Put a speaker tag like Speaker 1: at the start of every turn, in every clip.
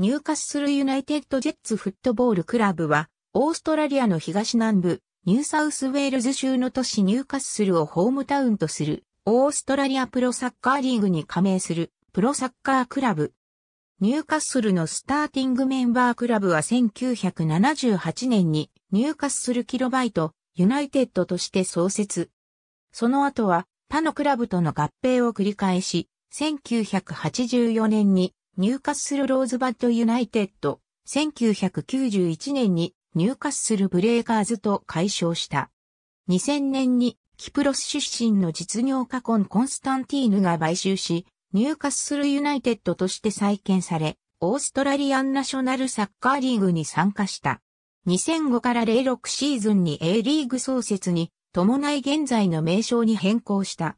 Speaker 1: 入荷するユナイテッドジェッツフットボールクラブは、オーストラリアの東
Speaker 2: 南部、ニューサウスウェールズ州の都市ニューカッスルをホームタウンとする、オーストラリアプロサッカーリーグに加盟する、プロサッカークラブ。ニューカッスルのスターティングメンバークラブは1978年にニューカッスルキロバイト、ユナイテッドとして創設。その後は他のクラブとの合併を繰り返し、1984年にニューカッスルローズバッドユナイテッド、1991年にニューカッスルブレーカーズと解消した。2000年にキプロス出身の実業家コン・コンスタンティーヌが買収し、ニューカッスルユナイテッドとして再建され、オーストラリアンナショナルサッカーリーグに参加した。2005から06シーズンに A リーグ創設に伴い現在の名称に変更した。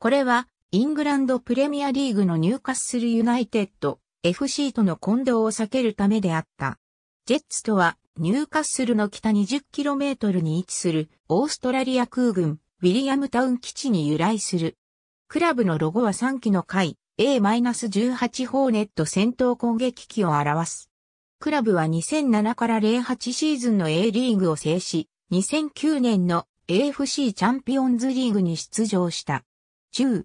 Speaker 2: これはイングランドプレミアリーグのニューカッスルユナイテッド FC との混同を避けるためであった。ジェッツとはニューカッスルの北 20km に位置するオーストラリア空軍ウィリアムタウン基地に由来する。クラブのロゴは3機の回 A-18 ホーネット戦闘攻撃機を表す。クラブは2007から08シーズンの A リーグを制し、2009年の AFC チャンピオンズリーグに出場した。中、